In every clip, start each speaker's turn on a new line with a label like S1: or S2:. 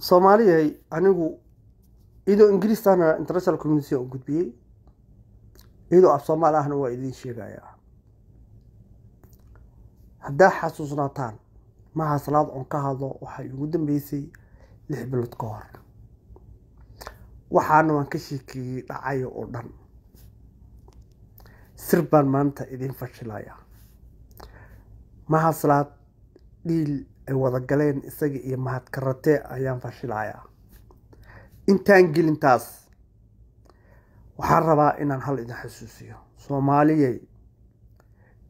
S1: soomaaliyahay anigu iyadoo ingiriistana international community u gudbiyey iyadoo af soomaali ahna waa idiin sheegayaa haddaa xasuusnaataan maha salaad oon ka hadlo waxay ugu dambeysay lix bilood ka hor waxaana waan ka sheekeeyey dhacayo oo dhan sir baan maanta idiin fashilayaa maha salaad dhiil ay wada galeen isaga iyo mahadkarate ayaan fashilayaa intaan gelintaas waxaan rabaa inaan hal idin xasuusiyo soomaaliyey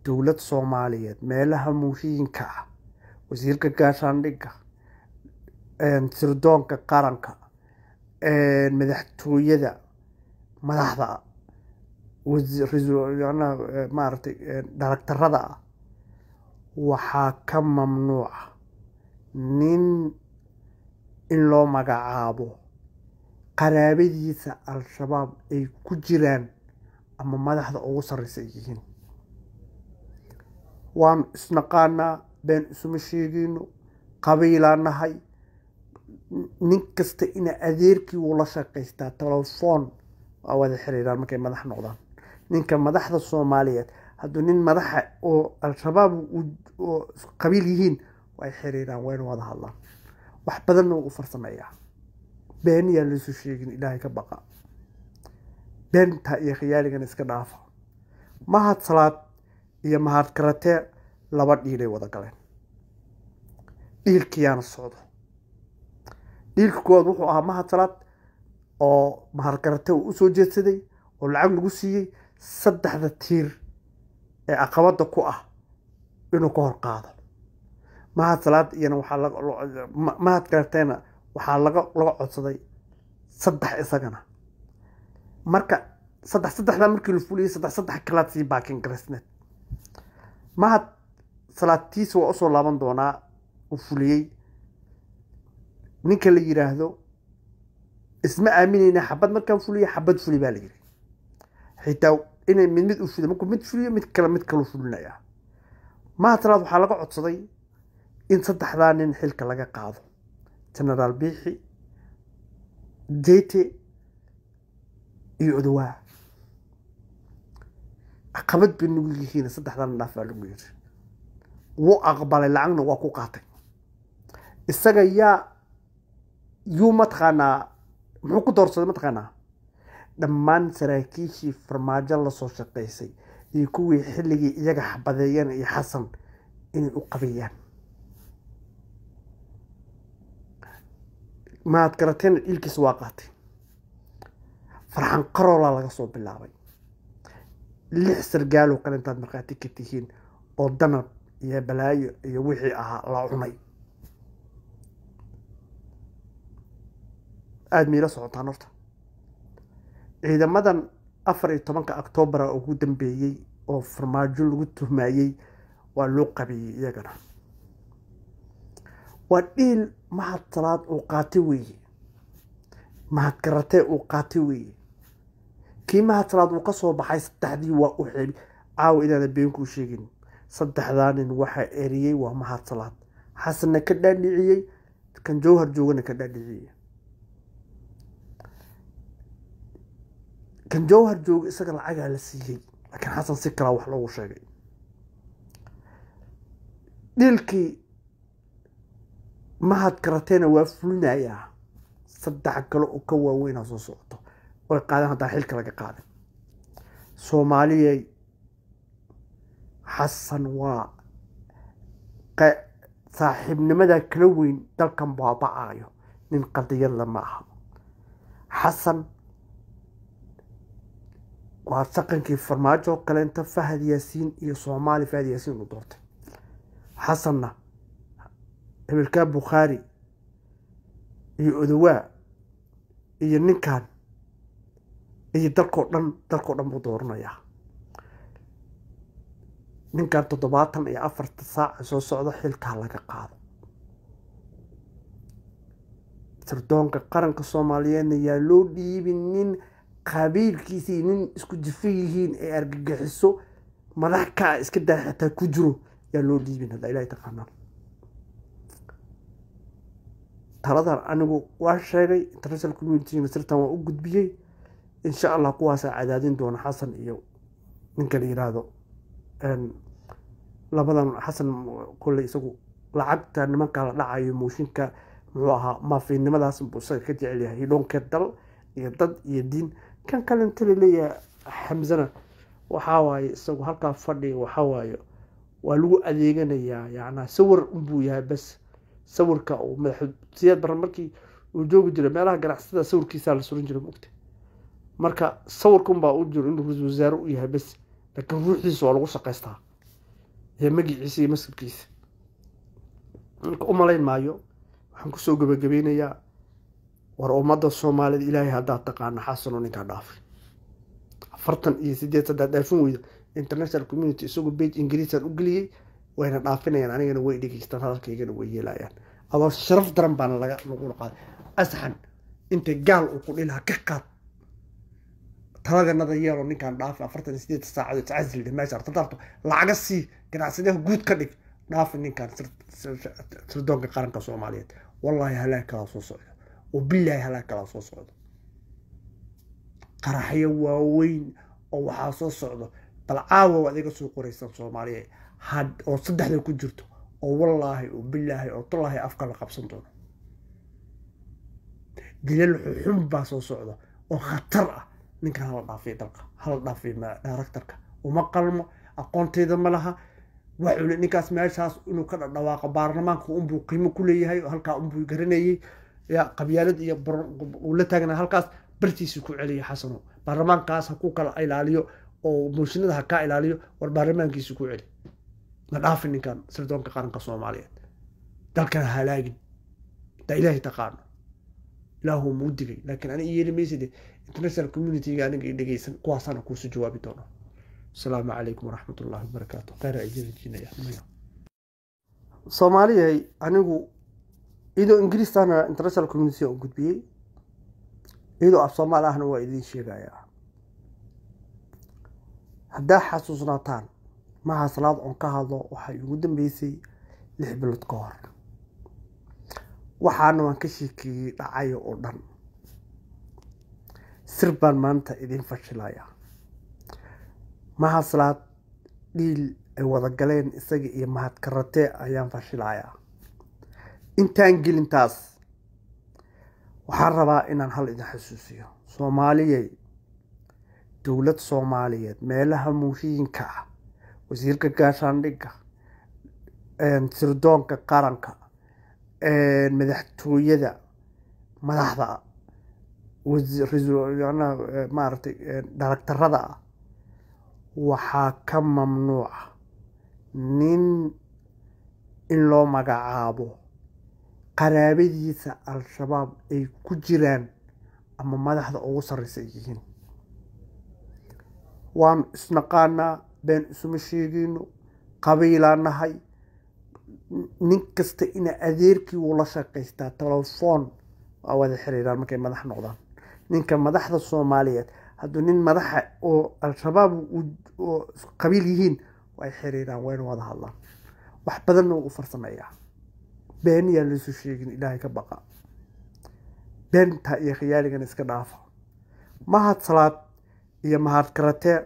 S1: dowlad soomaaliyeed meelaha muushiyiinka ah wasiirka gaashaandhigga sirdoonka qaranka madaxtooyada madaxda maaratay dharaktarada ah waxaa ka mamnuuca nin in loo magacaabo qaraabadiisa al-shabaab ay ku jiraan ama madaxda ugu sarreysa ay yihiin waanu isnaqaanaa been isuma sheegayno qabiilaa nahay nin kasta ina adeerkii wula shaqaystaa telefoon waa wada xiriiraan markay madax noqdaan ninka madaxda soomaaliyeed hadduu nin madaxa oo al-shabaab qabiil yihiin way xiriiraan wayna wada hadlaan wax badanna wuu farsameeyaa beeniyaa laysu sheegin ilaahay ka baqa beenta iyo khiyaaligana iska dhaafa mahad salaad iyo mahad karatee laba dhiilay wada galeen dhiilkiyaana socdo dhiilka kuwaad wuxuu ahaa mahad salaad oo mahad karate uu usoo jeedsaday oo lacag lagu siiyey saddexda tiir ee caqabada ku ah inuu ka hor qaado mahad salaad iyana waamahad kaleetayna waxaa laga laga codsaday saddex isagana marka saddex saddexdaa markii la fuliyey saddex saddex kalaad sii baakin garaysneed mahad salaadtiisa waa usoo laaban doonaa uu fuliyey ninka la yiraahdo isma aaminayna xabad markaan fuliye xabad fuli baa la yiri xitaa inay mid mid u fuliy markuu mid fuliyo mid kale mid kaluu fulinayaa mahad salaad waxaa laga codsaday in saddexdaa nin xilka laga qaado genaraal biixi jeyte iyo cudawaa caqabad bay nagu yihiin saddexdaana dhaaf baa lagu yiri wuu aqbalay lacagna waa ku qaatay isaga yaa yuu mataqaanaa muxuu ku doorsaday mataqaanaa dhammaan saraakiishii farmaajo lasoo shaqeysay iyo kuwii xilligii iyaga xabadeeyeen iyo xasan inay u qabiyaan mahad garateena dhiilkiisa waa qaatay farxan qaroolaa laga soo bilaabay lix sargaaloo kale intaad markhaati ka tihiin oo danab iyo balaayo iyo wixii ahaa la cunay aada miila socotaan horta ciidamadan afar iyo tobanka octoobara ugu dambeeyey oo farmaajo lagu tuhmayey waa loo qabeeyey iyagana waa dhiil mahad salaad uu qaatay weeye mahad garatee uu qaatay weeye kii mahad salaad uu ka soo baxay saddexdii waa u xeli caawa inaana been kuu sheegin saddexdaa nin waxaa eriyey waa mahad salaad xasanna ka dhaadhiciyey kan jawhar joogana ka dhaadhiciyey kan jawhar jooga isaga lacagaa la siiyey laakiin xasan si kala wax loogu sheegay dhiilkii mahad karateena waa fulinayaa saddex kale oo ka waaweynaa soo socoto oy qaadeen haddaan xilka laga qaadin soomaaliyay xasan waa saaxiibnimada kala weyn dalkan baaba-ayo nin qadiyadla ma xasan waa saqankii farmaajo kaleenta fahad yaasiin iyo soomaali fahad yaasiin u doortay xasanna hebelkaa bukhaari iyo odowaa iyo ninkan iyo dalkoo dhan dalkoo dhan buu dooranayaa ninkan toddobaatan iyo afarta saaca soo socdo xilkaa laga qaado sirdoonka qaranka soomaaliyeedna yaa loo dhiibin nin qabiilkiisii nin isku jifo yihiin ee argagixiso madax kaa iska daa xitaa ku jiro yaa loo dhiibin haddaa ilahay taqaanaan taladan anigu waa sheegay international community masirtan waa u gudbiyey insha allah kuwaasaa cadaadin doona xasan iyo ninka la labadan xasan kolley isagu lacagta nimanka la dhacayo mooshinka muxuu ahaa maafiinnimadaas buu isaga ka jecel yahay hidhoonkeed dal iyo dad iyo diin kan kalenta la leeyahay xamzana waxaa waaye isagu halkaa fadhiga waxaa waaye waa lagu adeeganayaa yacnaa sawir unbuu yahay bas sawirka uu madaxwed siyaad markii uu joogi jiray meelaha ganacsatada sawirkiisaa la suran jiray maogta marka sawirkunbaa u jiro inuu ra-isul wasaare u yahay bes laakiin ruuxiisa waa lagu shaqaystaa iyo magiciisa iyo masirkiisa marka u malayn maayo waxaan kusoo gabagabeynayaa war ummadda soomaalida ilaahay haddaad taqaana xasano ninkaa dhaafay afartan iyo siddeed saddaad dhaafin weyda international community isagoo bage ingiriisaan u geliyey wayna dhaafinayaan anigana way dhegeystaan hadalkaygana way yeelayaan ama sharaf daran baana laga lagula qaaday asxan inta gaal uu ku dhilaha ka qaad talaganada yeelo ninkaan dhaafi afartan iyo sideed saacadood casli meesha lacaga sii ganacsadaha guud ka dhig dhaafi ninkaan sirdoonka qaranka soomaaliyeed wallaahi halaag kalaa soo socdo wabilaahi halaag kalaa soo socdo qaraxyo waaweyn oo waxaa soo socdo bal caawa waad iga soo qoraysaan soomaaliya oo saddexda ku jirto oo wallaahi oo bilaahi oo tallaahi afka la qabsan doono dilal xun baa soo socda oo khatar ah ninkan hala dhaafiyo dalka hala dhaafiyo directorka uma qalmo aqoonteyda ma laha waxuuna ninkaas meeshaas inuu ka dhadhawaaqo baarlamaanka unbuu qiimo ku leeyahay halkaa unbuu garanayey ya qabyaalad iyo la taagna halkaas bartiisii ku celiya xasano baarlamaankaas ha ku kala ilaaliyo oo bulshinada ha kaa ilaaliyo war baarlamaankiisii ku celi la dhaafin ninkan sirdoonka qaranka soomaaliyeed dalkana halaagin hadaa ilaahay taqaano ilaahuu muu digay laakiin ani yeeli mayside international communityga aniga dhegeysan kuwaasaana kuusu jawaabi doono asalaamu calaykum waraxmat ullahi wabarakaatu soomaaliyay anigu iyadoo ingiriistana international communitiga u gudbiyey iyadoo af soomaal ahna waa idiin sheegayaa haddaa xasuusnaataan maaha salaad oon ka hadlo waxay ugu dambeysay lix bilood ka hor waxaana waan ka sheekeeyey dhacayo oo dhan sir baan maanta idiin fashilaya salaad dhiil ay wada galeen isaga iyo mahadkaratee ayaan fashilayaa intaan gelintaas waxaan rabaa inaan hal idin xusuusiyo soomaaliyey dowlad soomaaliyeed meelaha muushiyinka ah wasiirka gaashaandhigga sirdoonka qaranka madaxtooyada madaxda eh, maaragtay daragtarada ah waxaa ka mamnuuca nin in loo magacaabo qaraabadiisa al-shabaab ay ku jiraan ama madaxda ugu sarreysa yihiin waanu isnaqaanaa been ismasheegiino qabiilaan nahay nin kasta ina adeerkii wula shaqaystaa telefoon waa wada xiriiraan markay madax noqdaan ninka madaxda soomaaliyeed hadduu nin madaxa oo al-shabaab oo qabiil yihiin way xiriiraan wayna wada hadlaan wax badanna wuu u farsameeyaa beeniyaan laysu sheegin ilaahay ka baqa beentaa iyo khiyaaligana iska dhaafa mahad salaad iyo mahad karatee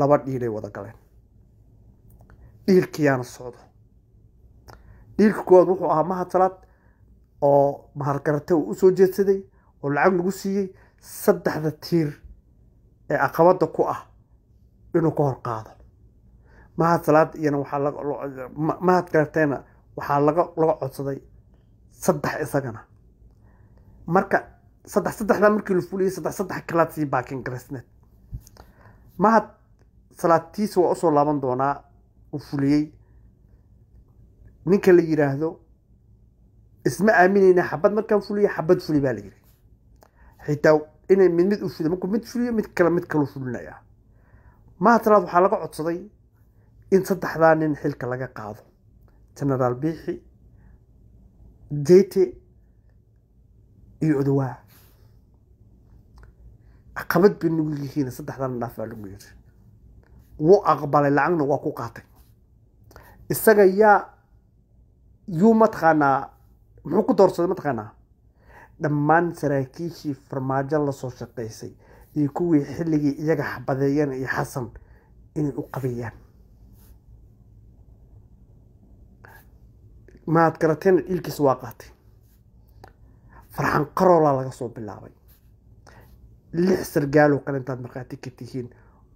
S1: laba dhiiday wada galeen dhiilkiyaana socdo dhiilka koowaad wuxuu ahaa mahadalaad oo mahargarate uu usoo jeedsaday oo lacag lagu siiyey saddexda tiir ee caqabada ku ah inuu ka hor qaado mahad salaad iyana waamahad garatayna waxaa laga laga codsaday saddex isagana marka saddex saddexdaa markii la fuliyey saddex saddex kalaad sii baakin garaysneed mahad salaadtiisa waa usoo laaban doonaa u fuliyey ninka la yiraahdo isma aaminayna xabad markaan fuliye xabad fuli baa la yidhi xitaa inay mid mid u fuliy markuu mid fuliyo mid kale mid kalu fulinaya mahatrad waxaa laga codsaday in saddexdaa nin xilka laga qaado genaraal biixi jeyte iyo cudawaa qabad bay nagu yihiin saddexdaana dhaaf baa lagu yidhi wuu aqbalay lacagna waa ku qaatay isaga yaa yuu mataqaanaa muxuu ku doorsaday mataqaanaa dhammaan saraakiishii farmaajo lasoo shaqaysay iyo kuwii xilligii iyaga xabadeeyeen iyo xasan inay u qabeeyaan maad garateen dhiilkiisa waa qaatay farxan qaroolaa laga soo bilaabay lix sargaaloo kale intaad markhaati ka tihiin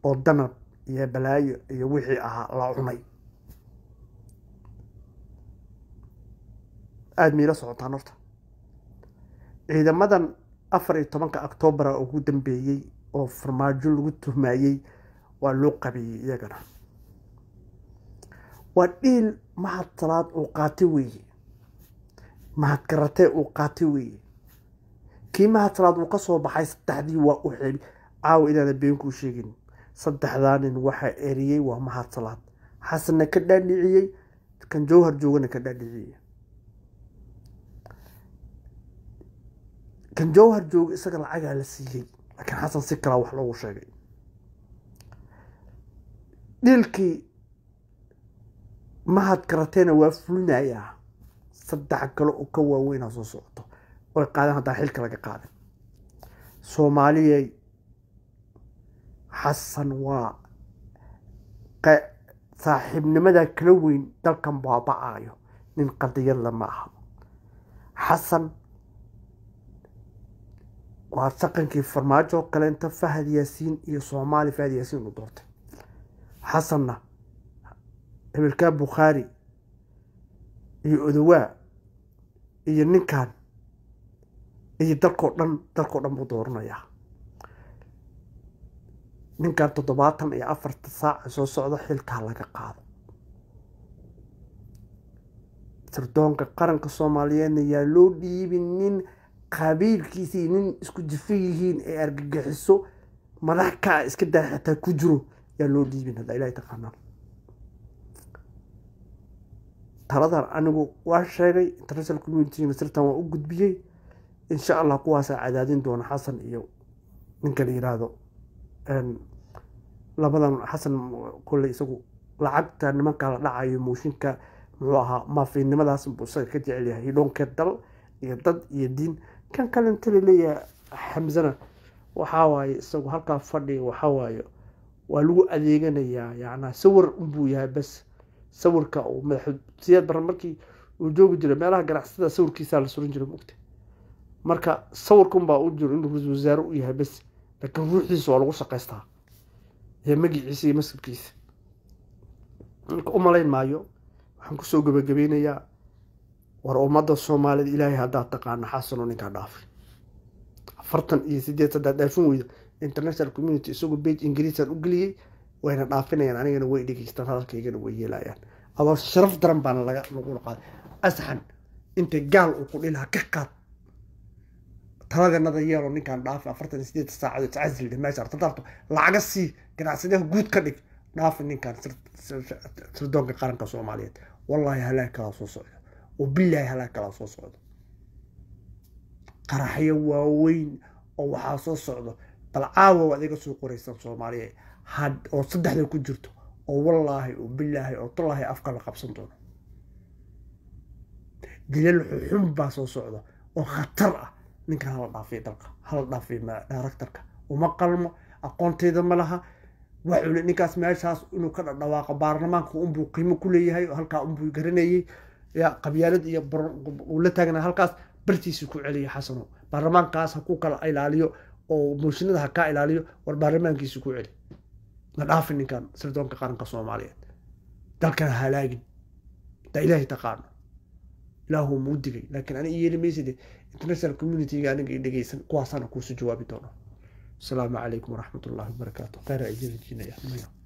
S1: oo danab iyo balaayo iyo wixii ahaa la cunay aada miila socotaan horta ciidamadan afar iyo tobanka octoobara ugu dambeeyey oo farmaajo lagu tuhmayey waa loo qabeeyey iyagana waa dhiil mahad salaad uu qaatay weeye mahadgaratee uu qaatay weeye kii mahad salaad uu kasoo baxay saddexdii waa u xebi caawa inaana beenkuu sheegin saddexdaa nin waxaa eriyey waa mahad salaad xasanna ka dhaadhiciyey kan jowhar joogana ka dhaadhiciyey kan jowhar jooga isaga lacagaa la siiyey laakiin xasan si kalaa wax loogu sheegay dhiilkii mahad karateena waa fulinayaa saddex kale oo ka waaweynaa soo socoto oy qaadan haddaan xilka laga qaadin soomaaliyey xasan waa saaxiibnimada kala weyn dalkan baaba'ayo nin qadiyadle ma aha xasan waa saqankii farmaajo kaleenta fahad yaasiin iyo soomaali fahad yaasiin u doortay xasanna hebelkaa bukhaari iyo odowaa iyo ninkan iyo dalkoo dhan dalkoo dhan buu dooranayaa ninkan toddobaatan iyo afarta saaca soo socdo xilkaa laga qaado sirdoonka qaranka soomaaliyeedna yaa loo dhiibin nin qabiilkiisii nin isku jifa yihiin ee argagixiso madax kaa iska daa xataa ku jiro yaa loo dhiibin haddaa ilahay taqaanaa taladan anigu waa sheegay international community masirtan waa u gudbiyey insha allah kuwaasaa cadaadin doona xasan iyo ninka la yiraahdo labadan xasan kolley isagu lacagta nimanka la dhacayo mooshinka muxuu ahaa maafiinimadaas buu isaga ka jecel yahay hidhoonkeed dal iyo dad iyo diin kan kalenta leeyahay xamzana waxaa waaye isagu halkaa fadhiga waxawaaye waa lagu adeeganayaa yanaa sawir unbuu yahay bas sawirka uu madax siyaad markii uu joogi jiray meelaha ganacsatada sawirkiisaa la suran jiray mogta marka sawirkunbaa u jiro inuu ra-isul wasaare u yahay bas laakiin ruuxdiisa waa lagu shaqaystaa iyo magiciisa iyo masabkiisa marka u malayn maayo waxaan kusoo gabagabeynayaa war ummada soomaalida ilaahay haddaad taqaano xasano ninkaa dhaafay afartan iyo sideed hadaad dhaafin weyda international community isagoo bej ingiriisaan u geliyey wayna dhaafinayaan anigana way dhegeystaan hadalkaygana way yeelayaan adoo sharaf daran baana lagula qaaday asxan inta gaal uu ku dhilaha ka qaad taladanada yeelo ninkaan dhaafi afartan iyo sideed saacadood casli meesha tadaarto lacaga sii ganacsadaha guud ka dhig dhaafi ninkaan sirdoonka qaranka soomaaliyeed wallaahi halaag soo socda oo bilaahi halaa kalaa soo socdo qaraxyo waaweyn oo waxaa soo socdo bal caawa waad soo qoraysaan soomaaliya oo saddexda ku jirto oo wallaahi oo bilaahi oo tallaahi afka la qabsan doono dilal xuxun baa soo socda oo khatar ah ninkan hala dhaafiyo dalka hala dhaafiyo daaraktarka uma qalmo aqoonteyda ma laha waxuuna ninkaas meeshaas inuu ka dhadhawaaqo baarlamaanka unbuu qiimo ku leeyahay halkaa unbuu garanayay ya qabyaalad iyo uu la taagna halkaas bartiisii ku celiya xasano baarlamaankaas ha ku kala ilaaliyo oo mooshinada ha kaa ilaaliyo war baarlamaankiisii ku celi na dhaafin ninkan sirdoonka qaranka soomaaliyeed dalkan halaagin hadaa ilaahay taqaano ilaahuu muu digay laakiin ani yeeli mayside international communityga aniga i dhegeysan kuwaasana kuusu jawaabi doono asalaamu calaykum waraxmat wabarakaatu khayr ajinajinaya